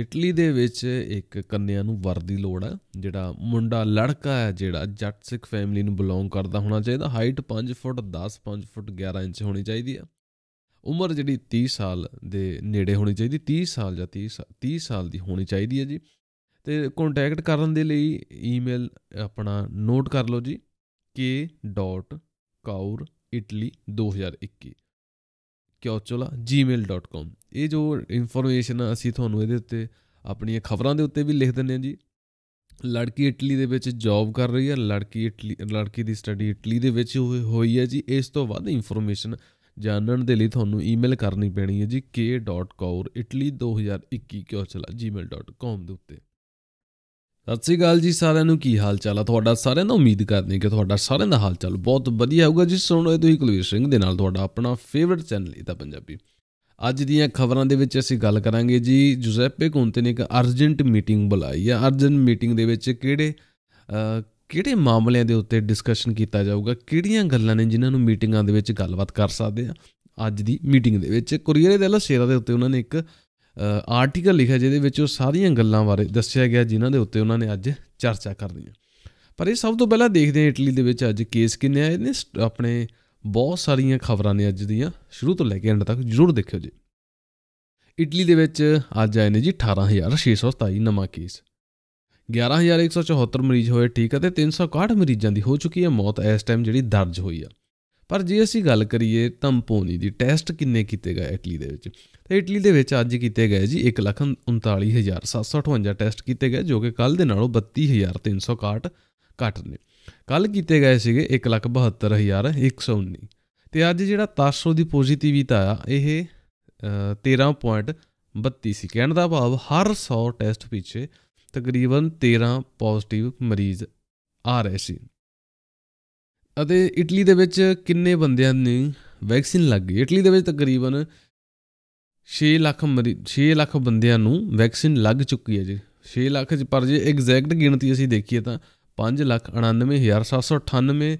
Italy ਦੇ ਵਿੱਚ ਇੱਕ ਕੰਨਿਆ ਨੂੰ ਵਰ ਦੀ ਲੋੜ ਹੈ ਜਿਹੜਾ ਮੁੰਡਾ ਲੜਕਾ ਹੈ ਜਿਹੜਾ ਜੱਟ ਸਿੱਖ ਫੈਮਿਲੀ ਨੂੰ ਬਿਲੋਂਗ ਕਰਦਾ ਹੋਣਾ ਚਾਹੀਦਾ ਹਾਈਟ 5 ਫੁੱਟ 10 5 ਫੁੱਟ 11 ਇੰਚ ਹੋਣੀ ਚਾਹੀਦੀ ਹੈ ਉਮਰ ਜਿਹੜੀ 30 ਸਾਲ ਦੇ ਨੇੜੇ ਹੋਣੀ ਚਾਹੀਦੀ 30 ਸਾਲ ਜਾਂ 30 30 ਸਾਲ ਦੀ ਹੋਣੀ ਚਾਹੀਦੀ ਹੈ ਜੀ ਤੇ ਕੰਟੈਕਟ ਕਰਨ ਦੇ ਲਈ ਈਮੇਲ ਆਪਣਾ ਨੋਟ ਕਰ ਲਓ ਜੀ k.kaur italy ਇਹ ਜੋ ਇਨਫੋਰਮੇਸ਼ਨ ਅਸੀਂ ਤੁਹਾਨੂੰ ਇਹਦੇ ਉੱਤੇ ਆਪਣੀਆਂ ਖਬਰਾਂ ਦੇ ਉੱਤੇ ਵੀ ਲਿਖ ਦਿੰਨੇ ਆ ਜੀ ਲੜਕੀ ਇਟਲੀ ਦੇ ਵਿੱਚ ਜੌਬ ਕਰ ਰਹੀ ਹੈ ਲੜਕੀ ਇਟਲੀ ਲੜਕੀ ਦੀ ਸਟੱਡੀ ਇਟਲੀ ਦੇ ਵਿੱਚ ਹੋਈ ਹੈ ਜੀ ਇਸ ਤੋਂ ਵੱਧ ਇਨਫੋਰਮੇਸ਼ਨ ਜਾਣਨ ਦੇ ਲਈ ਤੁਹਾਨੂੰ ਈਮੇਲ ਕਰਨੀ ਪੈਣੀ ਹੈ ਜੀ k.kaur.italy2021@gmail.com ਦੇ ਉੱਤੇ ਸਤਿ ਸ੍ਰੀ ਅਕਾਲ ਜੀ ਸਾਰਿਆਂ ਨੂੰ ਕੀ ਹਾਲ ਚਾਲ ਆ ਤੁਹਾਡਾ ਸਾਰਿਆਂ ਦਾ ਉਮੀਦ ਕਰਦੇ ਕਿ ਤੁਹਾਡਾ ਸਾਰਿਆਂ ਦਾ ਹਾਲ ਚਾਲ ਬਹੁਤ ਵਧੀਆ ਹੋਊਗਾ ਜੀ ਸੁਣੋ ਇਹ ਤੁਸੀਂ ਕੁਲਵੀਰ ਸਿੰਘ ਦੇ ਨਾਲ ਤੁਹਾਡਾ ਆਪਣਾ ਫੇਵਰਿਟ ਚੈਨਲ ਇਹ ਤਾਂ ਪੰਜਾਬੀ ਅੱਜ ਦੀਆਂ ਖਬਰਾਂ ਦੇ ਵਿੱਚ ਅਸੀਂ ਗੱਲ ਕਰਾਂਗੇ ਜੀ ਜੁਜ਼ੇਪੇ ਕੋਂਤੇ ਨੇ ਇੱਕ ਅਰਜੈਂਟ ਮੀਟਿੰਗ ਬੁਲਾਈ ਹੈ ਅਰਜੈਂਟ ਮੀਟਿੰਗ ਦੇ ਵਿੱਚ ਕਿਹੜੇ ਕਿਹੜੇ ਮਾਮਲਿਆਂ ਦੇ ਉੱਤੇ ਡਿਸਕਸ਼ਨ ਕੀਤਾ ਜਾਊਗਾ ਕਿਹੜੀਆਂ ਗੱਲਾਂ ਨੇ ਜਿਨ੍ਹਾਂ ਨੂੰ ਮੀਟਿੰਗਾਂ ਦੇ ਵਿੱਚ ਗੱਲਬਾਤ ਕਰ ਸਕਦੇ ਆ ਅੱਜ ਦੀ ਮੀਟਿੰਗ ਦੇ ਵਿੱਚ ਕੁਰੀਅਰ ਦੇ ਲਾ ਸ਼ੇਰਾ ਦੇ ਉੱਤੇ ਉਹਨਾਂ ਨੇ ਇੱਕ ਆਰਟੀਕਲ ਲਿਖਿਆ ਜਿਹਦੇ ਵਿੱਚ ਉਹ ਸਾਰੀਆਂ ਗੱਲਾਂ ਬਾਰੇ ਦੱਸਿਆ ਗਿਆ ਜਿਨ੍ਹਾਂ ਦੇ ਉੱਤੇ ਉਹਨਾਂ ਨੇ ਅੱਜ ਚਰਚਾ ਕਰਨੀ ਹੈ ਪਰ ਇਹ ਸਭ ਤੋਂ ਪਹਿਲਾਂ ਦੇਖਦੇ ਹਾਂ ਇਟਲੀ ਦੇ ਵਿੱਚ ਅੱਜ ਕੇਸ ਕਿੰਨੇ ਆਏ ਨੇ ਆਪਣੇ ਬਹੁਤ ਸਾਰੀਆਂ ਖਬਰਾਂ ਨੇ ਅੱਜ ਦੀਆਂ ਸ਼ੁਰੂ ਤੋਂ ਲੈ ਕੇ ਅੰਤ ਤੱਕ ਜਰੂਰ ਦੇਖਿਓ ਜੀ ਇਟਲੀ ਦੇ ਵਿੱਚ ਅੱਜ ਆਏ ਨੇ ਜੀ 18627 ਨਵਾਂ ਕੇਸ 11174 ਮਰੀਜ਼ ਹੋਏ ਠੀਕ ਅਤੇ 361 ਮਰੀਜ਼ਾਂ ਦੀ ਹੋ ਚੁੱਕੀ ਹੈ ਮੌਤ ਇਸ ਟਾਈਮ ਜਿਹੜੀ ਦਰਜ ਹੋਈ ਆ ਪਰ ਜੇ ਅਸੀਂ ਗੱਲ ਕਰੀਏ ਤੰਪੋਨੀ ਦੀ ਟੈਸਟ ਕਿੰਨੇ ਕੀਤੇ ਗਏ ਇਟਲੀ ਦੇ ਵਿੱਚ ਤੇ ਇਟਲੀ ਦੇ ਵਿੱਚ ਅੱਜ ਕੀਤੇ ਗਏ ਜੀ 139758 ਟੈਸਟ ਕੀਤੇ ਗਏ ਜੋ ਕਿ ਕੱਲ ਦੇ ਨਾਲੋਂ 32361 ਘੱਟ ਨੇ ਕੱਲ ਕੀਤੇ ਗਏ ਸੀਗੇ 172119 ਤੇ ਅੱਜ ਜਿਹੜਾ ਤਾਸੋ ਦੀ ਪੋਜ਼ਿਟਿਵਿਟੀ ਆ ਇਹ 13.32 ਸੀ ਕਹਿਣ ਦਾ ਭਾਵ ਹਰ 100 ਟੈਸਟ ਪਿੱਛੇ ਤਕਰੀਬਨ 13 ਪੋਜ਼ਿਟਿਵ ਮਰੀਜ਼ ਆ ਰਹੇ ਸੀ ਅਤੇ ਇਟਲੀ ਦੇ ਵਿੱਚ ਕਿੰਨੇ ਬੰਦਿਆਂ ਨੂੰ ਵੈਕਸੀਨ ਲੱਗ ਗਈ ਇਟਲੀ ਦੇ ਵਿੱਚ ਤਕਰੀਬਨ 6 ਲੱਖ 6 ਲੱਖ ਬੰਦਿਆਂ ਨੂੰ ਵੈਕਸੀਨ ਲੱਗ ਚੁੱਕੀ ਹੈ ਜੀ 6 ਲੱਖ ਪਰ ਜੇ ਐਗਜ਼ੈਕਟ ਗਿਣਤੀ ਅਸੀਂ ਦੇਖੀਏ ਤਾਂ 599798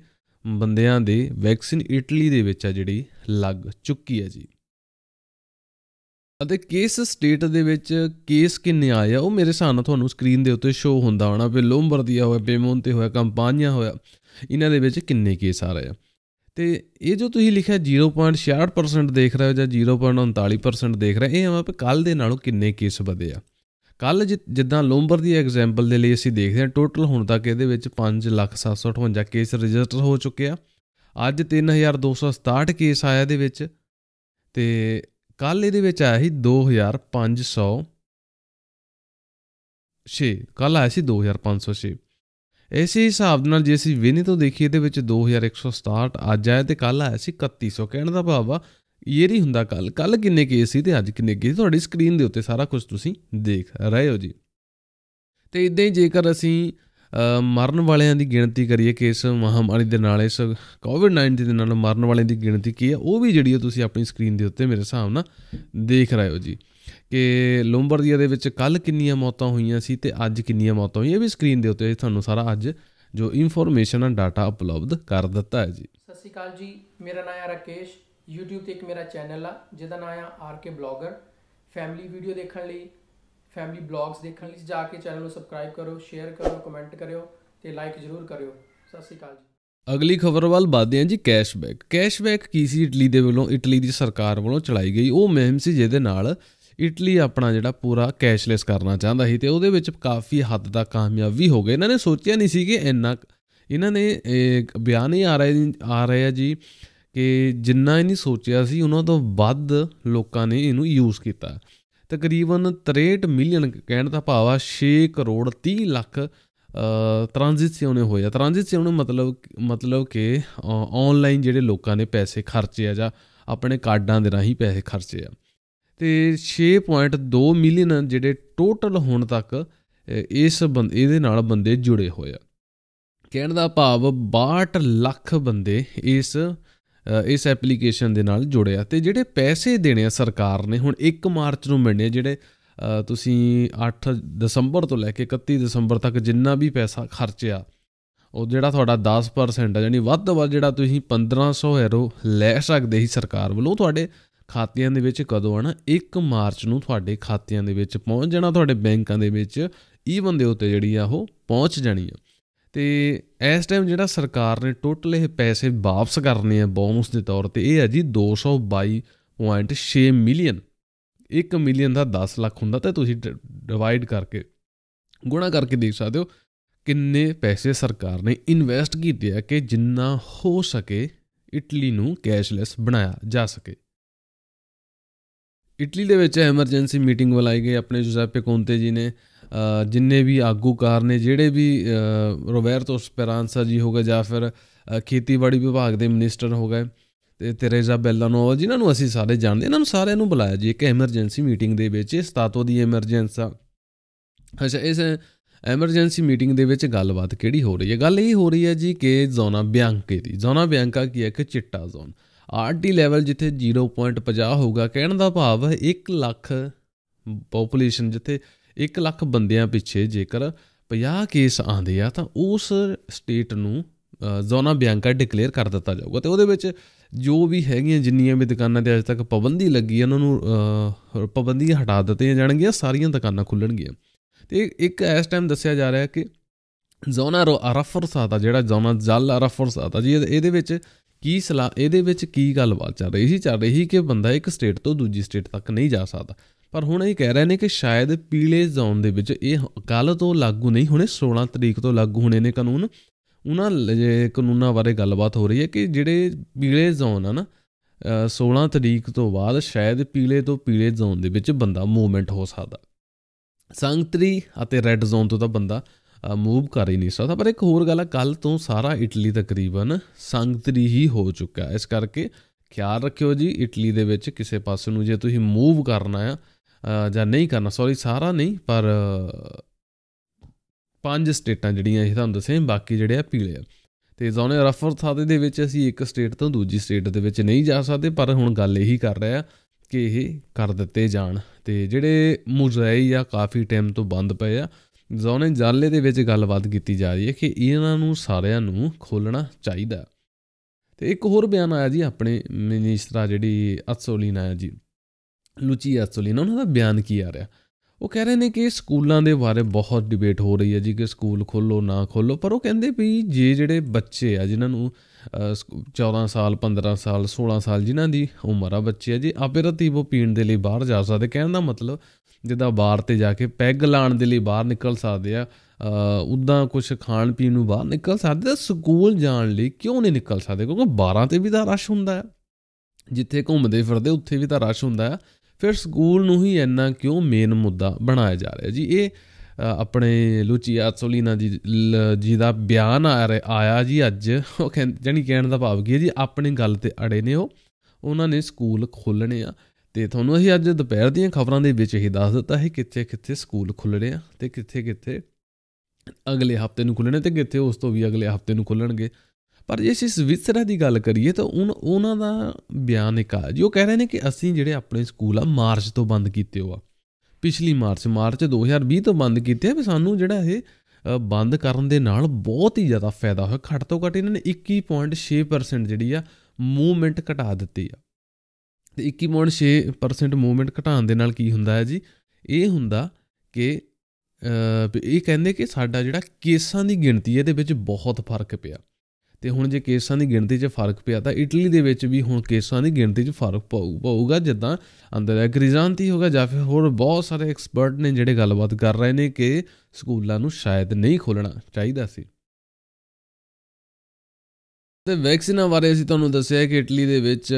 ਬੰਦਿਆਂ ਦੇ ਵੈਕਸੀਨ ਇਟਲੀ ਦੇ ਵਿੱਚ ਆ ਜਿਹੜੀ ਲੱਗ ਚੁੱਕੀ ਹੈ ਜੀ ਅਤੇ ਕੇਸ ਸਟੇਟ ਦੇ ਵਿੱਚ ਕੇਸ ਕਿੰਨੇ ਆਏ ਆ ਉਹ ਮੇਰੇ ਨਾਲ ਤੁਹਾਨੂੰ ਸਕਰੀਨ ਦੇ ਉੱਤੇ ਸ਼ੋ ਹੁੰਦਾ ਹੋਣਾ ਵੀ ਦੀਆ ਹੋਇਆ ਬੇਮੋਨ ਤੇ ਹੋਇਆ ਕੰਪਾਨੀਆ ਹੋਇਆ ਇਹਨਾਂ ਦੇ ਵਿੱਚ ਕਿੰਨੇ ਕੇਸ ਆ ਰਹੇ ਆ ਤੇ ਇਹ ਜੋ ਤੁਸੀਂ ਲਿਖਿਆ 0.66% ਦੇਖ ਰਹੇ ਹੋ ਜਾਂ 0.39% ਦੇਖ ਰਹੇ ਇਹ ਆਪਾਂ ਕੱਲ ਦੇ ਨਾਲੋਂ ਕਿੰਨੇ ਕੇਸ ਵਧੇ ਆ ਕੱਲ ਜਿੱਦਾਂ ਲੋਂਬਰ ਦੀ ਐਗਜ਼ਾਮਪਲ ਦੇ ਲਈ ਅਸੀਂ ਦੇਖਦੇ ਹਾਂ ਟੋਟਲ ਹੁਣ ਤੱਕ ਇਹਦੇ ਵਿੱਚ 5758 ਕੇਸ ਰਜਿਸਟਰ ਹੋ ਚੁੱਕੇ ਆ ਅੱਜ 3267 ਕੇਸ ਆਇਆ ਦੇ ਵਿੱਚ ਤੇ ਕੱਲ ਇਹਦੇ ਵਿੱਚ ਆਇਆ ਸੀ 2500 6 ਕੱਲ ਆਇਆ ਸੀ 2506 ਇਸੇ ਹਿਸਾਬ ਨਾਲ ਜੇ ਅਸੀਂ ਵਿਨੀ ਤੋਂ ਦੇਖੀਏ ਇਹਦੇ ਵਿੱਚ 2167 ਅੱਜ ਆਇਆ ਤੇ ਕੱਲ ਆਇਆ ਸੀ 3100 ਕਹਿਣ ਦਾ ਭਾਵ ਆ ਇਹ ਨਹੀਂ ਹੁੰਦਾ ਕੱਲ ਕੱਲ ਕਿੰਨੇ ਕੇਸ ਸੀ ਤੇ ਅੱਜ ਕਿੰਨੇ ਕੇਸ ਤੁਹਾਡੀ ਸਕਰੀਨ ਦੇ ਉੱਤੇ ਸਾਰਾ ਕੁਝ ਤੁਸੀਂ ਦੇਖ ਰਹੇ ਹੋ ਜੀ ਤੇ ਇਦਾਂ ਹੀ ਜੇਕਰ ਅਸੀਂ ਮਰਨ ਵਾਲਿਆਂ ਦੀ ਗਿਣਤੀ ਕਰੀਏ ਕੇਸ ਮਹਾਮਾਰੀ ਦੇ ਨਾਲ ਇਸ ਕੋਵਿਡ-19 ਦੇ ਨਾਲ ਮਰਨ ਵਾਲਿਆਂ ਦੀ ਗਿਣਤੀ ਕੀ ਹੈ ਉਹ ਵੀ ਜਿਹੜੀ ਹੈ ਤੁਸੀਂ ਆਪਣੀ ਸਕਰੀਨ ਦੇ ਉੱਤੇ ਮੇਰੇ ਹਿਸਾਬ ਨਾਲ ਦੇਖ ਰਹੇ ਹੋ ਜੀ ਕਿ ਲੋਂਬਰਡੀਆ ਦੇ ਵਿੱਚ ਕੱਲ ਕਿੰਨੀਆਂ ਮੌਤਾਂ ਹੋਈਆਂ ਸੀ ਤੇ ਅੱਜ ਕਿੰਨੀਆਂ ਮੌਤਾਂ ਹੋਈਆਂ ਇਹ ਵੀ ਸਕਰੀਨ ਦੇ ਉੱਤੇ ਤੁਹਾਨੂੰ ਸਾਰਾ ਅੱਜ ਜੋ ਇਨਫੋਰਮੇਸ਼ਨ ਆ ਡਾਟਾ ਉਪਲਬਧ ਕਰ ਦਿੱਤਾ ਹੈ ਜੀ ਸਤਿ ਸ਼੍ਰੀ ਅਕਾਲ ਜੀ ਮੇਰਾ ਨਾਮ ਹੈ ਰਾਕੇਸ਼ YouTube ਤੇ ਇੱਕ ਮੇਰਾ ਚੈਨਲ ਆ ਜਿਹਦਾ ਨਾਮ ਆ RK ਬਲੌਗਰ ਫੈਮਿਲੀ ਵੀਡੀਓ ਦੇਖਣ ਲਈ ਫੈਮਿਲੀ ਬਲੌਗਸ ਦੇਖਣ ਲਈ ਜਾ ਕੇ ਚੈਨਲ ਨੂੰ ਸਬਸਕ੍ਰਾਈਬ ਕਰੋ ਸ਼ੇਅਰ ਕਰੋ ਕਮੈਂਟ ਕਰਿਓ ਤੇ ਲਾਈਕ ਜ਼ਰੂਰ ਕਰਿਓ ਸਤਿ ਸ਼੍ਰੀ ਅਕਾਲ ਜੀ ਅਗਲੀ ਖਬਰ ਵੱਲ ਵਧਦੇ ਹਾਂ ਜੀ ਕੈਸ਼ਬੈਕ ਕੈਸ਼ਬੈਕ ਕੀ ਸੀ ਇਟਲੀ ਦੇ ਵੱਲੋਂ ਇਟਲੀ ਦੀ ਸਰਕਾਰ ਵੱਲੋਂ ਚਲਾਈ ਗਈ ਉਹ ਮਹਿਮ ਸੀ ਜਿਹਦੇ ਨਾਲ ਇਟਲੀ ਆਪਣਾ ਜਿਹੜਾ ਪੂਰਾ ਕੈਸ਼ਲੈਸ ਕਰਨਾ ਚਾਹੁੰਦਾ ਸੀ ਤੇ ਉਹਦੇ ਵਿੱਚ ਕਾਫੀ ਹੱਦ ਤੱਕ ਕਾਮਯਾਬ ਵੀ ਹੋ ਗਏ ਇਹਨਾਂ ਨੇ ਸੋਚਿਆ ਨਹੀਂ ਸੀ ਕਿ ਇੰਨਾ ਇਹਨਾਂ ਨੇ ਬਿਆਨ ਹੀ ਆ ਰਹੇ ਆ ਰਹੇ ਆ ਜੀ ਕਿ ਜਿੰਨਾ ਨਹੀਂ ਸੋਚਿਆ ਸੀ ਉਹਨਾਂ ਤੋਂ ਵੱਧ ਲੋਕਾਂ ਨੇ ਇਹਨੂੰ ਯੂਜ਼ ਕੀਤਾ ਤਕਰੀਬਨ 63 ਮਿਲੀਅਨ ਕਹਿਣ ਦਾ ਭਾਵ ਆ 6 ਕਰੋੜ 30 ਲੱਖ ਟ੍ਰਾਂਜੈਕਸ਼ਨ ਨੇ ਹੋਇਆ ਟ੍ਰਾਂਜੈਕਸ਼ਨ ਮਤਲਬ ਮਤਲਬ ਕਿ ਆਨਲਾਈਨ ਜਿਹੜੇ ਲੋਕਾਂ ਨੇ ਪੈਸੇ ਖਰਚੇ ਆ ਜਾਂ ਆਪਣੇ ਕਾਰਡਾਂ ਦੇ ਰਾਹੀਂ ਪੈਸੇ ਖਰਚੇ ਆ ਤੇ 6.2 ਮਿਲੀਅਨ ਜਿਹੜੇ ਟੋਟਲ ਹੁਣ ਤੱਕ ਇਸ ਬੰਦੇ ਇਹਦੇ ਨਾਲ ਬੰਦੇ ਜੁੜੇ ਹੋਏ ਆ ਕਹਿਣ ਦਾ ਭਾਵ 62 ਲੱਖ ਬੰਦੇ ਇਸ ਇਸ ਐਪਲੀਕੇਸ਼ਨ ਦੇ ਨਾਲ ਜੁੜਿਆ ਤੇ ਜਿਹੜੇ ਪੈਸੇ ਦੇਣੇ ਆ ਸਰਕਾਰ ਨੇ ਹੁਣ 1 ਮਾਰਚ ਨੂੰ ਮਿਲਣੇ ਜਿਹੜੇ ਤੁਸੀਂ 8 ਦਸੰਬਰ ਤੋਂ ਲੈ ਕੇ 31 ਦਸੰਬਰ ਤੱਕ ਜਿੰਨਾ ਵੀ ਪੈਸਾ ਖਰਚਿਆ ਉਹ ਜਿਹੜਾ ਤੁਹਾਡਾ 10% ਆ ਯਾਨੀ ਵੱਧ ਤੋਂ ਵੱਧ ਜਿਹੜਾ ਤੁਸੀਂ 1500 ਯੂਰੋ ਲੈ ਸਕਦੇ ਹੀ ਸਰਕਾਰ ਵੱਲੋਂ ਤੁਹਾਡੇ ਖਾਤਿਆਂ ਦੇ ਵਿੱਚ ਕਦੋਂ ਆਣਾ 1 ਮਾਰਚ ਨੂੰ ਤੁਹਾਡੇ ਖਾਤਿਆਂ ਦੇ ਵਿੱਚ ਪਹੁੰਚ ਜਾਣਾ ਤੁਹਾਡੇ ਬੈਂਕਾਂ ਦੇ ਵਿੱਚ ਈਵਨ ਦੇ ਉੱਤੇ ਜਿਹੜੀ ਆ ਉਹ ਪਹੁੰਚ ਜਾਣੀ ਆ ਤੇ ਇਸ ਟਾਈਮ ਜਿਹੜਾ ਸਰਕਾਰ ਨੇ ਟੋਟਲ ਇਹ ਪੈਸੇ ਵਾਪਸ ਕਰਨੇ ਆ ਬੋਨਸ ਦੇ ਤੌਰ ਤੇ ਇਹ ਹੈ ਜੀ 222.6 ਮਿਲੀਅਨ 1 ਮਿਲੀਅਨ ਦਾ 10 ਲੱਖ ਹੁੰਦਾ ਤੇ ਤੁਸੀਂ ਡਿਵਾਈਡ ਕਰਕੇ ਗੁਣਾ ਕਰਕੇ ਦੇਖ ਸਕਦੇ ਹੋ ਕਿੰਨੇ ਪੈਸੇ ਸਰਕਾਰ ਨੇ ਇਨਵੈਸਟ ਕੀਤੇ ਆ ਕਿ ਜਿੰਨਾ ਹੋ ਸਕੇ ਇਟਲੀ ਨੂੰ ਕੈਸ਼ਲੈਸ ਬਣਾਇਆ ਜਾ ਸਕੇ ਇਟਲੀ ਦੇ ਵਿੱਚ ਐਮਰਜੈਂਸੀ ਮੀਟਿੰਗ ਬੁਲਾਈ ਗਈ ਆਪਣੇ ਜੁਜ਼ਾਪੇ ਕੋਂਤੇ ਜੀ ਨੇ ਜਿੰਨੇ ਵੀ ਆਗੂਕਾਰ ਨੇ ਜਿਹੜੇ ਵੀ ਰੋਬਰਟੋ ਸਪੈਰਾਂਸਾ ਜੀ ਹੋਗਾ ਜਾਂ ਫਿਰ ਖੇਤੀਬਾੜੀ ਵਿਭਾਗ ਦੇ ਮਿਨਿਸਟਰ ਹੋ ਗਏ ਤੇ ਤੇਰੇਜ਼ਾ ਬੈਲਾਨੋਵਾ ਜਿਨ੍ਹਾਂ ਨੂੰ ਅਸੀਂ ਸਾਰੇ ਜਾਣਦੇ ਇਹਨਾਂ ਨੂੰ ਸਾਰਿਆਂ ਨੂੰ ਬੁਲਾਇਆ ਜੀ ਇੱਕ ਐਮਰਜੈਂਸੀ ਮੀਟਿੰਗ ਦੇ ਵਿੱਚ ਇਸ ਤਾਤੋ ਦੀ ਐਮਰਜੈਂਸਾ ਅੱਛਾ ਇਸ ਐਮਰਜੈਂਸੀ ਮੀਟਿੰਗ ਦੇ ਵਿੱਚ ਗੱਲਬਾਤ ਕਿਹੜੀ ਹੋ ਰਹੀ ਹੈ ਗੱਲ ਇਹ ਹੋ ਰਹੀ ਹੈ ਜੀ ਕਿ ਜ਼ੋਨਾ ਬਿਆਂਕੇ ਦੀ ਜ਼ੋਨਾ ਬਿਆਂਕਾ ਕੀ ਹੈ ਕਿ ਚਿੱਟਾ ਜ਼ੋਨ ਆਰਟੀ ਲੈਵਲ ਜਿੱਥੇ 0.50 ਹੋਊਗਾ ਕਹਿਣ ਦਾ ਭਾਵ 1 ਲੱਖ ਪੋਪੂਲੇਸ਼ਨ ਜਿੱਥੇ 1 ਲੱਖ ਬੰਦਿਆਂ ਪਿੱਛੇ ਜੇਕਰ 50 ਕੇਸ ਆਂਦੇ ਆ ਤਾਂ ਉਸ ਸਟੇਟ ਨੂੰ ਜ਼ੋਨਾ ਬਿਆਂਕਾ ਡਿਕਲੇਅਰ ਕਰ ਦਿੱਤਾ ਜਾਊਗਾ ਤੇ ਉਹਦੇ ਵਿੱਚ ਜੋ ਵੀ ਹੈਗੀਆਂ ਜਿੰਨੀਆਂ ਵੀ ਦੁਕਾਨਾਂ ਤੇ ਅਜੇ ਤੱਕ ਪਾਬੰਦੀ ਲੱਗੀ ਹੈ ਉਹਨਾਂ ਨੂੰ ਪਾਬੰਦੀ ਹਟਾ ਦਿੱਤੀਆਂ ਜਾਣਗੀਆਂ ਸਾਰੀਆਂ ਦੁਕਾਨਾਂ ਖੁੱਲਣਗੀਆਂ ਤੇ ਇੱਕ ਇਸ ਟਾਈਮ ਦੱਸਿਆ ਜਾ ਰਿਹਾ ਹੈ ਕਿ ਜ਼ੋਨਾ ਰੋ ਅਰਫਰ ਦਾ ਜਿਹੜਾ ਜ਼ੋਨਾ ਜ਼ਲ ਅਰਫਰ ਦਾ ਜੀ ਇਹਦੇ ਵਿੱਚ ਕੀ ਸਲਾਹ ਇਹਦੇ ਵਿੱਚ ਕੀ ਗੱਲਬਾਤ ਚੱਲ ਰਹੀ ਸੀ ਚੱਲ ਰਹੀ ਸੀ ਕਿ ਬੰਦਾ ਇੱਕ ਸਟੇਟ ਤੋਂ ਦੂਜੀ ਸਟੇਟ ਤੱਕ ਨਹੀਂ ਜਾ ਸਕਦਾ ਪਰ ਹੁਣ ਇਹ ਕਹਿ ਰਹੇ ਨੇ ਕਿ ਸ਼ਾਇਦ ਪੀਲੇ ਜ਼ੋਨ ਦੇ ਵਿੱਚ ਇਹ ਕੱਲ ਤੋਂ ਲਾਗੂ ਨਹੀਂ ਹੋਣੇ 16 ਤਰੀਕ ਤੋਂ ਲਾਗੂ ਹੋਣੇ ਨੇ ਕਾਨੂੰਨ ਉਹਨਾਂ ਜੇ ਕਾਨੂੰਨਾਂ ਬਾਰੇ ਗੱਲਬਾਤ ਹੋ ਰਹੀ ਹੈ ਕਿ ਜਿਹੜੇ ਪੀਲੇ ਜ਼ੋਨ ਆ ਨਾ 16 ਤਰੀਕ ਤੋਂ ਬਾਅਦ ਸ਼ਾਇਦ ਪੀਲੇ ਤੋਂ ਪੀਲੇ ਜ਼ੋਨ ਦੇ ਵਿੱਚ ਬੰਦਾ ਮੂਵਮੈਂਟ ਹੋ ਸਕਦਾ ਸੰਗਤਰੀ ਅਤੇ ਰੈੱਡ ਜ਼ੋਨ ਤੋਂ ਤਾਂ ਬੰਦਾ ਮੂਵ ਕਰ ਹੀ ਨਹੀਂ ਸਕਦਾ ਪਰ ਇੱਕ ਹੋਰ ਗੱਲ ਆ ਕੱਲ ਤੋਂ ਸਾਰਾ ਇਟਲੀ ਤਕਰੀਬਨ ਸੰਗਤਰੀ ਹੀ ਹੋ ਚੁੱਕਾ ਇਸ ਕਰਕੇ ਖਿਆਲ ਰੱਖਿਓ ਜੀ ਇਟਲੀ ਦੇ ਵਿੱਚ ਕਿਸੇ ਪਾਸੇ ਨੂੰ ਜੇ ਤੁਸੀਂ ਮੂਵ ਕਰਨਾ ਆ ਜਾਂ ਨਹੀਂ ਕਰਨਾ ਸੌਰੀ ਸਾਰਾ ਨਹੀਂ ਪਰ ਪੰਜ ਸਟੇਟਾਂ ਜਿਹੜੀਆਂ ਇਹ ਤੁਹਾਨੂੰ ਦੱਸੇ ਬਾਕੀ ਜਿਹੜੇ ਆ ਪੀਲੇ ਆ ਤੇ ਜ਼ੋਨੇ ਰਫਰ ਸਾਦੇ ਦੇ ਵਿੱਚ ਅਸੀਂ ਇੱਕ ਸਟੇਟ ਤੋਂ ਦੂਜੀ ਸਟੇਟ ਦੇ ਵਿੱਚ ਨਹੀਂ ਜਾ ਸਕਦੇ ਪਰ ਹੁਣ ਗੱਲ ਇਹੀ ਕਰ ਰਿਹਾ ਕਿ ਇਹ ਕਰ ਦਿੱਤੇ ਜਾਣ ਤੇ ਜਿਹੜੇ ਮੁਜ਼ਾਈ ਆ ਕਾਫੀ ਟਾਈਮ ਤੋਂ ਬੰਦ ਪਏ ਆ ਜ਼ੋਨੇ ਜਾਲੇ ਦੇ ਵਿੱਚ ਗੱਲਬਾਤ ਕੀਤੀ ਜਾ ਰਹੀ ਹੈ ਕਿ ਇਹਨਾਂ ਨੂੰ ਸਾਰਿਆਂ ਨੂੰ ਖੋਲਣਾ ਚਾਹੀਦਾ ਤੇ ਇੱਕ ਹੋਰ ਬਿਆਨ ਆਇਆ ਜੀ ਆਪਣੇ ਮਿਨਿਸਟਰਾ ਜਿਹੜੀ ਅਤਸੋਲੀ ਨਾ ਜੀ ਲੁਚੀਆਸੋਲਿਨ ਉਹਨਾਂ ਦਾ ਬਿਆਨ ਕੀ ਆ ਰਿਹਾ ਉਹ ਕਹਿ ਰਹੇ ਨੇ ਕਿ ਸਕੂਲਾਂ ਦੇ ਬਾਰੇ ਬਹੁਤ ਡਿਬੇਟ ਹੋ ਰਹੀ ਹੈ ਜੀ ਕਿ ਸਕੂਲ ਖੋਲੋ ਨਾ ਖੋਲੋ ਪਰ ਉਹ ਕਹਿੰਦੇ ਵੀ ਜੇ ਜਿਹੜੇ ਬੱਚੇ ਆ ਜਿਨ੍ਹਾਂ ਨੂੰ 14 ਸਾਲ 15 ਸਾਲ 16 ਸਾਲ ਜਿਨ੍ਹਾਂ ਦੀ ਉਮਰ ਆ ਬੱਚੇ ਆ ਜੀ ਆਪੇ ਰਤੀ ਉਹ ਪੀਣ ਦੇ ਲਈ ਬਾਹਰ ਜਾ ਸਕਦੇ ਕਹਿਣ ਦਾ ਮਤਲਬ ਜਿੱਦਾਂ ਬਾਹਰ ਤੇ ਜਾ ਕੇ ਪੈਗ ਲਾਣ ਦੇ ਲਈ ਬਾਹਰ ਨਿਕਲ ਸਕਦੇ ਆ ਉਦਾਂ ਕੁਝ ਖਾਣ ਪੀਣ ਨੂੰ ਬਾਹਰ ਨਿਕਲ ਸਕਦੇ ਸਕੂਲ ਜਾਣ ਲਈ ਕਿਉਂ ਨਹੀਂ ਨਿਕਲ ਸਕਦੇ ਕਿਉਂਕਿ 12 ਤੇ ਵੀ ਤਾਂ ਰਸ਼ ਹੁੰਦਾ ਹੈ ਜਿੱਥੇ ਘੁੰਮਦੇ ਫਿਰਦੇ ਉੱਥੇ ਵੀ ਤਾਂ ਰਸ਼ ਹੁੰਦਾ ਹੈ ਫਿਰ ਸਕੂਲ ਨੂੰ ਹੀ ਇੰਨਾ ਕਿਉਂ ਮੇਨ ਮੁੱਦਾ ਬਣਾਇਆ ਜਾ ਰਿਹਾ ਜੀ ਇਹ ਆਪਣੇ ਲੁਚੀਆ ਸੋਲੀਨਾ ਜੀ ਜੀ ਦਾ ਬਿਆਨ ਆ ਰਿਹਾ ਆਇਆ ਜੀ ਅੱਜ ਉਹ ਜਣੀ ਕਹਿਣ ਦਾ ਭਾਵ ਕੀ ਹੈ ਜੀ ਆਪਣੀ ਗੱਲ ਤੇ ਅੜੇ ਨੇ ਉਹ ਉਹਨਾਂ ਨੇ ਸਕੂਲ ਖੋਲਣੇ ਆ ਤੇ ਤੁਹਾਨੂੰ ਅਸੀਂ ਅੱਜ ਦੁਪਹਿਰ ਦੀਆਂ ਖਬਰਾਂ ਦੇ ਵਿੱਚ ਹੀ ਦੱਸ ਦਿੱਤਾ ਹੈ ਕਿੱਥੇ ਕਿੱਥੇ ਸਕੂਲ ਖੁੱਲਣੇ ਆ ਤੇ ਕਿੱਥੇ ਕਿੱਥੇ ਅਗਲੇ ਹਫਤੇ ਨੂੰ ਖੁੱਲਣੇ ਤੇ ਕਿੱਥੇ ਉਸ ਤੋਂ ਵੀ ਅਗਲੇ ਹਫਤੇ ਨੂੰ ਖੁੱਲਣਗੇ ਪਰ ਜੇ ਅਸੀਂ ਸਵਿਸਰਾ ਦੀ ਗੱਲ ਕਰੀਏ ਤਾਂ ਉਹਨਾਂ ਦਾ ਬਿਆਨ ਇੱਕ ਆ ਜੀ ਉਹ ਕਹਿ ਰਹੇ ਨੇ ਕਿ ਅਸੀਂ ਜਿਹੜੇ ਆਪਣੇ ਸਕੂਲ ਆ ਮਾਰਚ ਤੋਂ ਬੰਦ ਕੀਤੇ ਹੋ ਆ ਪਿਛਲੀ ਮਾਰਚ ਮਾਰਚ 2020 ਤੋਂ ਬੰਦ ਕੀਤੇ ਆ ਵੀ ਸਾਨੂੰ ਜਿਹੜਾ ਇਹ ਬੰਦ ਕਰਨ ਦੇ ਨਾਲ ਬਹੁਤ ਹੀ ਜ਼ਿਆਦਾ ਫਾਇਦਾ ਹੋਇਆ ਘੱਟ ਤੋਂ ਘੱਟ ਇਹਨਾਂ ਨੇ 21.6% ਜਿਹੜੀ ਆ ਮੂਵਮੈਂਟ ਘਟਾ ਦਿੱਤੀ ਆ ਤੇ 21.6% ਮੂਵਮੈਂਟ ਘਟਾਉਣ ਦੇ ਨਾਲ ਕੀ ਹੁੰਦਾ ਹੈ ਜੀ ਇਹ ਹੁੰਦਾ ਕਿ ਇਹ ਕਹਿੰਦੇ ਕਿ ਸਾਡਾ ਜਿਹੜਾ ਕੇਸਾਂ ਦੀ ਗਿਣਤੀ ਇਹਦੇ ਵਿੱਚ ਬਹੁਤ ਫਰਕ ਪਿਆ ਤੇ ਹੁਣ ਜੇ ਕੇਸਾਂ ਦੀ ਗਿਣਤੀ 'ਚ ਫਰਕ ਪਿਆ ਤਾਂ ਇਟਲੀ ਦੇ ਵਿੱਚ ਵੀ ਹੁਣ ਕੇਸਾਂ ਦੀ ਗਿਣਤੀ 'ਚ ਫਰਕ ਪਊਗਾ ਜਿੱਦਾਂ ਅੰਦਰ ਐਗਰੀਜ਼ਾਂਤੀ ਹੋਗਾ ਜਾਂ ਫਿਰ ਹੋਰ ਬਹੁਤ ਸਾਰੇ ਐਕਸਪਰਟ ਨੇ ਜਿਹੜੇ ਗੱਲਬਾਤ ਕਰ ਰਹੇ ਨੇ ਕਿ ਸਕੂਲਾਂ ਨੂੰ ਸ਼ਾਇਦ ਨਹੀਂ ਖੋਲਣਾ ਚਾਹੀਦਾ ਸੀ ਤੇ ਵੈਕਸੀਨਾਂ ਬਾਰੇ ਅਸੀਂ ਤੁਹਾਨੂੰ ਦੱਸਿਆ ਕਿ ਇਟਲੀ ਦੇ ਵਿੱਚ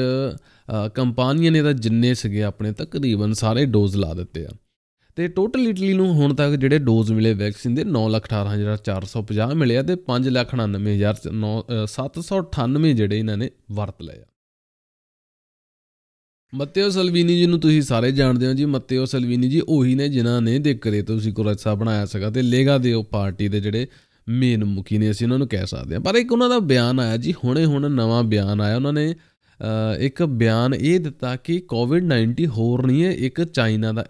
ਕੰਪਨੀਆਂ ਨੇ ਤਾਂ ਜਿੰਨੇ ਸਗੇ ਆਪਣੇ ਤਕਰੀਬਨ ਸਾਰੇ ਡੋਜ਼ ਲਾ ਦਿੱਤੇ ਆ ਤੇ ਟੋਟਲ ਇਟਲੀ ਨੂੰ ਹੁਣ ਤੱਕ ਜਿਹੜੇ ਡੋਜ਼ ਮਿਲੇ ਵੈਕਸੀਨ ਦੇ 918450 ਮਿਲੇ ਆ ਤੇ 599798 ਜਿਹੜੇ ਇਹਨਾਂ ਨੇ ਵਰਤ ਲਏ ਆ ਮੱਤੇਓ ਸਲਵੀਨੀ ਜੀ ਨੂੰ ਤੁਸੀਂ ਸਾਰੇ ਜਾਣਦੇ ਹੋ ਜੀ ਮੱਤੇਓ ਸਲਵੀਨੀ ਜੀ ਉਹੀ ਨੇ ਜਿਨ੍ਹਾਂ ਨੇ ਦੇ ਕਰੇ ਤੁਸੀਂ ਕੁਰਸਾ ਬਣਾਇਆ ਸਕਾ ਤੇ ਲੇਗਾ ਦੇ ਉਹ ਪਾਰਟੀ ਦੇ ਜਿਹੜੇ ਮੇਨ ਮੁਖੀ ਨੇ ਅਸੀਂ ਉਹਨਾਂ ਨੂੰ ਕਹਿ ਸਕਦੇ ਹਾਂ ਪਰ ਇੱਕ ਉਹਨਾਂ ਦਾ ਬਿਆਨ ਆਇਆ ਜੀ ਹੁਣੇ ਹੁਣ ਨਵਾਂ ਬਿਆਨ ਆਇਆ ਉਹਨਾਂ ਨੇ ਇੱਕ ਬਿਆਨ ਇਹ ਦਿੱਤਾ ਕਿ ਕੋਵਿਡ-19 ਹੋਰ ਨਹੀਂ ਹੈ ਇੱਕ ਚਾਈਨਾ ਦਾ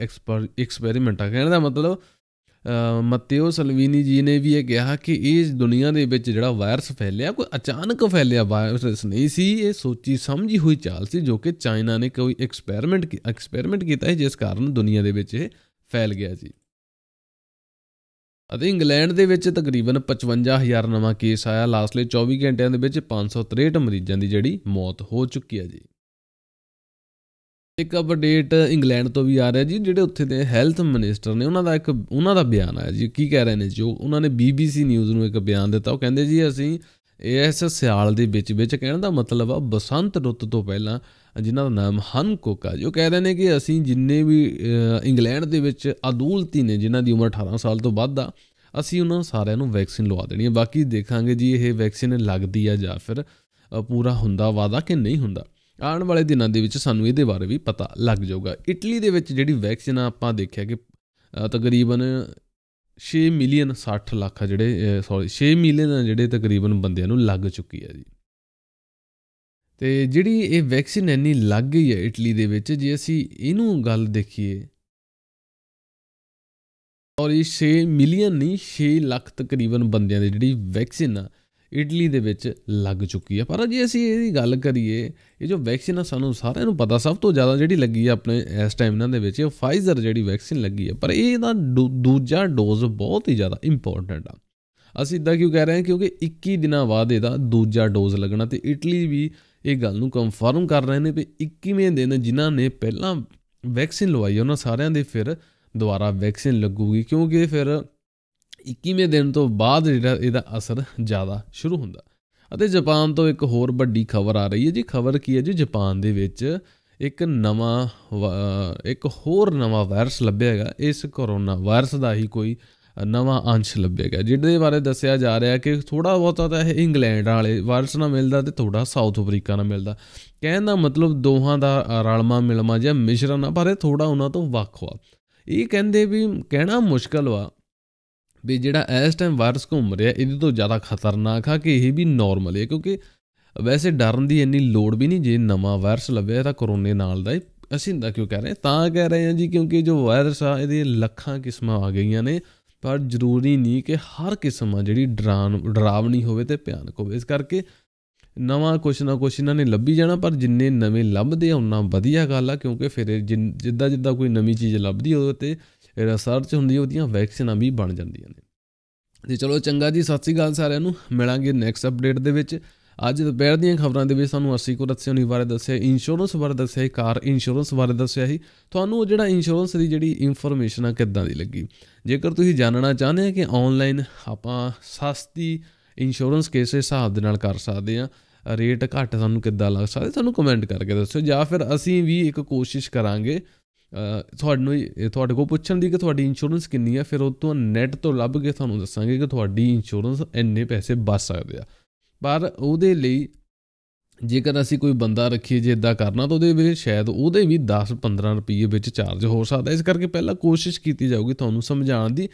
ਐਕਸਪੈਰੀਮੈਂਟ ਆ ਕਹਿਣ ਦਾ ਮਤਲਬ ਮਤੇਓ ਸਲਵੀਨੀ ਜੀ ਨੇ ਵੀ ਇਹ ਕਿਹਾ ਕਿ ਇਸ ਦੁਨੀਆ ਦੇ ਵਿੱਚ ਜਿਹੜਾ ਵਾਇਰਸ ਫੈਲਿਆ ਕੋਈ ਅਚਾਨਕ ਫੈਲਿਆ ਵਾਇਰਸ ਨਹੀਂ ਸੀ ਇਹ ਸੋਚੀ ਸਮਝੀ ਹੋਈ ਚਾਲ ਸੀ ਜੋ ਕਿ ਚਾਈਨਾ ਨੇ ਕੋਈ ਐਕਸਪੈਰੀਮੈਂਟ ਐਕਸਪੈਰੀਮੈਂਟ ਕੀਤਾ ਹੈ ਜਿਸ ਕਾਰਨ ਦੁਨੀਆ ਦੇ ਵਿੱਚ ਇਹ ਫੈਲ ਗਿਆ ਜੀ ਅਤੇ ਇੰਗਲੈਂਡ ਦੇ ਵਿੱਚ ਤਕਰੀਬਨ 55000 ਨਵਾਂ ਕੇਸ ਆਇਆ ਲਾਸਟਲੇ 24 ਘੰਟਿਆਂ ਦੇ ਵਿੱਚ 563 ਮਰੀਜ਼ਾਂ ਦੀ ਜਿਹੜੀ ਮੌਤ ਹੋ ਚੁੱਕੀ ਹੈ ਜੀ ਇੱਕ ਅਪਡੇਟ ਇੰਗਲੈਂਡ ਤੋਂ ਵੀ ਆ ਰਿਹਾ ਜੀ ਜਿਹੜੇ ਉੱਥੇ ਦੇ ਹੈਲਥ ਮਿਨਿਸਟਰ ਨੇ ਉਹਨਾਂ ਦਾ ਇੱਕ ਉਹਨਾਂ ਦਾ ਬਿਆਨ ਆਇਆ ਜੀ ਕੀ ਕਹਿ ਰਹੇ ਨੇ ਜੋ ਉਹਨਾਂ ਨੇ BBC ਨਿਊਜ਼ ਨੂੰ ਇੱਕ ਬਿਆਨ ਦਿੱਤਾ ਉਹ ਕਹਿੰਦੇ ਜੀ ਅਸੀਂ ਇਸ ਸਿਆਲ ਦੇ ਵਿੱਚ ਵਿੱਚ ਕਹਿਣ ਦਾ ਮਤਲਬ ਆ ਬਸੰਤ ਰੁੱਤ ਤੋਂ ਪਹਿਲਾਂ ਜਿਨ੍ਹਾਂ ਦਾ ਨਾਮ ਹਨ ਕੋਕਾ ਜੋ ਰਹੇ ਨੇ ਕਿ ਅਸੀਂ ਜਿੰਨੇ ਵੀ ਇੰਗਲੈਂਡ ਦੇ ਵਿੱਚ ਅਦੂਲਤੀ ਨੇ ਜਿਨ੍ਹਾਂ ਦੀ ਉਮਰ 18 ਸਾਲ ਤੋਂ ਵੱਧ ਆ ਅਸੀਂ ਉਹਨਾਂ ਸਾਰਿਆਂ ਨੂੰ ਵੈਕਸੀਨ ਲਵਾ ਦੇਣੀ ਹੈ ਬਾਕੀ ਦੇਖਾਂਗੇ ਜੀ ਇਹ ਵੈਕਸੀਨ ਲੱਗਦੀ ਆ ਜਾਂ ਫਿਰ ਪੂਰਾ ਹੁੰਦਾ ਵਾਦਾ ਕਿ ਨਹੀਂ ਹੁੰਦਾ ਆਉਣ ਵਾਲੇ ਦਿਨਾਂ ਦੇ ਵਿੱਚ ਸਾਨੂੰ ਇਹਦੇ ਬਾਰੇ ਵੀ ਪਤਾ ਲੱਗ ਜਾਊਗਾ ਇਟਲੀ ਦੇ ਵਿੱਚ ਜਿਹੜੀ ਵੈਕਸੀਨ ਆਪਾਂ ਦੇਖਿਆ ਕਿ ਤਕਰੀਬਨ 6 ਮਿਲੀਅਨ 60 ਲੱਖ ਜਿਹੜੇ ਸੌਰੀ 6 ਮਿਲੀਅਨ ਜਿਹੜੇ ਤਕਰੀਬਨ ਬੰਦਿਆਂ ਨੂੰ ਲੱਗ ਚੁੱਕੀ ਹੈ ਜੀ ਤੇ ਜਿਹੜੀ ਇਹ ਵੈਕਸੀਨ ਇੰਨੀ ਲੱਗ ਗਈ ਹੈ ਇਟਲੀ ਦੇ ਵਿੱਚ ਜੇ ਅਸੀਂ ਇਹਨੂੰ ਗੱਲ ਦੇਖੀਏ ਔਰ ਇਹ 6 ਮਿਲੀਅਨ ਨਹੀਂ 6 ਲੱਖ ਤਕਰੀਬਨ ਬੰਦਿਆਂ ਦੀ ਜਿਹੜੀ ਵੈਕਸੀਨ ਆ ਇਟਲੀ ਦੇ ਵਿੱਚ ਲੱਗ ਚੁੱਕੀ ਆ ਪਰ ਜੇ ਅਸੀਂ ਇਹਦੀ ਗੱਲ ਕਰੀਏ ਇਹ ਜੋ ਵੈਕਸੀਨ ਆ ਸਾਨੂੰ ਸਾਰਿਆਂ ਨੂੰ ਪਤਾ ਸਭ ਤੋਂ ਜ਼ਿਆਦਾ ਜਿਹੜੀ ਲੱਗੀ ਆ ਆਪਣੇ ਇਸ ਟਾਈਮ ਇਹਨਾਂ ਦੇ ਵਿੱਚ ਉਹ ਫਾਈਜ਼ਰ ਜਿਹੜੀ ਵੈਕਸੀਨ ਲੱਗੀ ਆ ਪਰ ਇਹਦਾ ਦੂਜਾ ਡੋਜ਼ ਬਹੁਤ ਹੀ ਜ਼ਿਆਦਾ ਇੰਪੋਰਟੈਂਟ ਆ ਅਸੀਂ ਇਦਾਂ ਕਿਉਂ ਕਹਿ ਰਹੇ ਹਾਂ ਕਿਉਂਕਿ 21 ਦਿਨਾਂ ਬਾਅਦ ਇਹਦਾ ਦੂਜਾ ਡੋਜ਼ ਲੱਗਣਾ ਤੇ ਇਟਲੀ ਵੀ ਇਹ ਗੱਲ ਨੂੰ ਕਨਫਰਮ ਕਰ ਰਹੇ ਨੇ ਵੀ 21ਵੇਂ ਦਿਨ ਜਿਨ੍ਹਾਂ ਨੇ ਪਹਿਲਾਂ ਵੈਕਸੀਨ ਲਵਾਈ ਉਹਨਾਂ ਸਾਰਿਆਂ ਦੇ ਫਿਰ ਦੁਬਾਰਾ ਵੈਕਸੀਨ ਲੱਗੂਗੀ ਕਿਉਂਕਿ ਫਿਰ 21ਵੇਂ ਦਿਨ ਤੋਂ ਬਾਅਦ ਜਿਹੜਾ ਇਹਦਾ ਅਸਰ ਜ਼ਿਆਦਾ ਸ਼ੁਰੂ ਹੁੰਦਾ ਅਤੇ ਜਾਪਾਨ ਤੋਂ ਇੱਕ ਹੋਰ ਵੱਡੀ ਖਬਰ ਆ ਰਹੀ ਹੈ ਜੀ ਖਬਰ ਕੀ ਹੈ ਜੀ ਜਾਪਾਨ ਦੇ ਵਿੱਚ ਇੱਕ ਨਵਾਂ ਇੱਕ ਹੋਰ ਨਵਾਂ ਵਾਇਰਸ ਲੱਭਿਆ ਹੈਗਾ ਇਸ ਕੋਰੋਨਾ ਵਾਇਰਸ ਦਾ ਹੀ ਕੋਈ ਨਵਾਂ ਅੰਸ਼ ਲੱਭੇਗਾ ਜਿਹਦੇ ਬਾਰੇ ਦੱਸਿਆ ਜਾ ਰਿਹਾ ਕਿ ਥੋੜਾ ਬਹੁਤਾ ਤਾਂ ਇਹ ਇੰਗਲੈਂਡ ਵਾਲੇ ਵਾਰਸ ਨਾਲ ਮਿਲਦਾ ਤੇ ਥੋੜਾ ਸਾਊਥ ਅਫਰੀਕਾ ਨਾਲ ਮਿਲਦਾ ਕਹਿਣ ਦਾ ਮਤਲਬ ਦੋਹਾਂ ਦਾ ਰਲਮਾ ਮਿਲਮਾ ਜਾਂ ਮਿਸ਼ਰਨ ਆ ਪਰ ਥੋੜਾ ਉਹਨਾਂ ਤੋਂ ਵੱਖ ਵਾ ਇਹ ਕਹਿੰਦੇ ਵੀ ਕਹਿਣਾ ਮੁਸ਼ਕਲ ਵਾ ਵੀ ਜਿਹੜਾ ਇਸ ਟਾਈਮ ਵਾਇਰਸ ਘੁੰਮ ਰਿਹਾ ਇਹਦੇ ਤੋਂ ਜ਼ਿਆਦਾ ਖਤਰਨਾਕ ਆ ਕਿ ਇਹ ਵੀ ਨਾਰਮਲ ਹੈ ਕਿਉਂਕਿ ਵੈਸੇ ਡਰਨ ਦੀ ਇੰਨੀ ਲੋੜ ਵੀ ਨਹੀਂ ਜੇ ਨਵਾਂ ਵਾਇਰਸ ਲੱਭਿਆ ਤਾਂ ਕਰੋਨੇ ਨਾਲ ਦਾ ਅਸੀਂ ਦਾ ਕਿਉਂ ਕਹਿ ਰਹੇ ਤਾਂ ਕਹਿ ਰਹੇ ਹਾਂ ਜੀ ਕਿਉਂਕਿ ਜੋ ਵਾਇਰਸ ਆ ਇਹਦੇ ਲੱਖਾਂ ਕਿਸਮਾਂ ਆ ਗਈਆਂ ਨੇ ਪਰ ਜ਼ਰੂਰੀ ਨਹੀਂ ਕਿ ਹਰ ਕਿਸਮ ਆ ਜਿਹੜੀ ਡਰਾਨ ਡਰਾਵਣੀ ਹੋਵੇ ਤੇ ਭਿਆਨਕ ਹੋਵੇ ਇਸ ਕਰਕੇ ਨਵਾਂ ਕੁਛ ਨਾ ਕੁਛ ਇਹਨਾਂ ਨੇ ਲੱਭੀ ਜਾਣਾ ਪਰ ਜਿੰਨੇ ਨਵੇਂ ਲੱਭਦੇ ਆ ਉਹਨਾਂ ਵਧੀਆ ਗੱਲ ਆ ਕਿਉਂਕਿ ਫਿਰ ਜਿੱਦਾਂ ਜਿੱਦਾਂ ਕੋਈ ਨਵੀਂ ਚੀਜ਼ ਲੱਭਦੀ ਉਹਦੇ ਤੇ ਰਿਸਰਚ ਹੁੰਦੀ ਉਹਦੀਆਂ ਵੈਕਸੀਨਾਂ ਵੀ ਬਣ ਜਾਂਦੀਆਂ ਨੇ ਤੇ ਚਲੋ ਚੰਗਾ ਜੀ ਸਤਿ ਸ੍ਰੀ ਅਕਾਲ ਸਾਰਿਆਂ ਨੂੰ ਮਿਲਾਂਗੇ ਨੈਕਸਟ ਅਪਡੇਟ ਦੇ ਵਿੱਚ ਅੱਜ ਦੁਪਹਿਰ ਦੀਆਂ ਖਬਰਾਂ ਦੇ ਵਿੱਚ ਸਾਨੂੰ ਅਸੀਂ ਕੁਰਤਸਿਓਨੀ ਬਾਰੇ ਦੱਸਿਆ ਇੰਸ਼ੋਰੈਂਸ ਬਾਰੇ ਦੱਸਿਆ ਕਾਰ ਇੰਸ਼ੋਰੈਂਸ ਬਾਰੇ ਦੱਸਿਆ ਹੀ ਤੁਹਾਨੂੰ ਉਹ ਜਿਹੜਾ ਇੰਸ਼ੋਰੈਂਸ ਦੀ ਜਿਹੜੀ ਇਨਫੋਰਮੇਸ਼ਨ ਆ ਕਿੱਦਾਂ ਦੀ ਲੱਗੀ ਜੇਕਰ ਤੁਸੀਂ ਜਾਣਨਾ ਚਾਹੁੰਦੇ ਆ ਕਿ ਆਨਲਾਈਨ ਆਪਾਂ ਸਸਤੀ ਇੰਸ਼ੋਰੈਂਸ ਕਿਸੇ ਹਿਸਾਬ ਦੇ ਨਾਲ ਕਰ ਸਕਦੇ ਆ ਰੇਟ ਘੱਟ ਸਾਨੂੰ ਕਿੱਦਾਂ ਲੱਗ ਸਕਦੇ ਸਾਨੂੰ ਕਮੈਂਟ ਕਰਕੇ ਦੱਸੋ ਜਾਂ ਫਿਰ ਅਸੀਂ ਵੀ ਇੱਕ ਕੋਸ਼ਿਸ਼ ਕਰਾਂਗੇ ਤੁਹਾਨੂੰ ਤੁਹਾਡੇ ਕੋਲ ਪੁੱਛਣ ਦੀ ਕਿ ਤੁਹਾਡੀ ਇੰਸ਼ੋਰੈਂਸ ਕਿੰਨੀ ਆ ਫਿਰ ਉਹ ਤੋਂ ਨੈਟ ਤੋਂ ਲੱਭ ਕੇ ਤੁਹਾਨੂੰ ਦੱਸਾਂਗੇ ਕਿ ਤੁਹਾਡੀ ਇੰਸ਼ੋਰੈਂਸ ਇੰਨੇ ਪੈਸੇ ਬਚ ਸਕਦੇ ਆ ਪਰ ਉਹਦੇ ਲਈ ਜੇਕਰ ਅਸੀਂ ਕੋਈ ਬੰਦਾ ਰੱਖੀਏ ਜੇ ਇਦਾਂ ਕਰਨਾ ਤਾਂ ਉਹਦੇ ਵਿੱਚ ਸ਼ਾਇਦ ਉਹਦੇ ਵੀ 10-15 ਰੁਪਏ ਵਿੱਚ ਚਾਰਜ ਹੋ ਸਕਦਾ ਇਸ ਕਰਕੇ ਪਹਿਲਾਂ ਕੋਸ਼ਿਸ਼ ਕੀਤੀ ਜਾਊਗੀ ਤੁਹਾਨੂੰ ਸਮਝਾਉਣ ਦੀ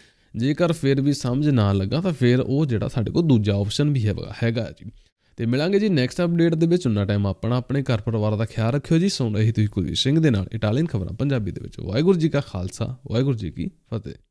ਜੇਕਰ ਫਿਰ ਵੀ ਸਮਝ ਨਾ ਲੱਗਾ ਤਾਂ ਫਿਰ ਉਹ ਜਿਹੜਾ ਸਾਡੇ ਕੋਲ ਦੂਜਾ ਆਪਸ਼ਨ ਵੀ ਹੈਗਾ ਜੀ ਤੇ ਮਿਲਾਂਗੇ ਜੀ ਨੈਕਸਟ ਅਪਡੇਟ ਦੇ ਵਿੱਚ ਉਹਨਾਂ ਟਾਈਮ ਆਪਣਾ ਆਪਣੇ ਘਰ ਪਰਿਵਾਰ ਦਾ ਖਿਆਲ ਰੱਖਿਓ ਜੀ ਸੁਣ ਰਹੀ ਤੁਸੀਂ ਕੁਲਜੀਤ ਸਿੰਘ ਦੇ ਨਾਲ ਇਟਾਲੀਅਨ ਖਬਰਾਂ ਪੰਜਾਬੀ ਦੇ ਵਿੱਚ ਵਾਹਿਗੁਰੂ ਜੀ ਕਾ ਖਾਲਸਾ ਵਾਹਿਗੁਰੂ ਜੀ ਕੀ ਫਤਿਹ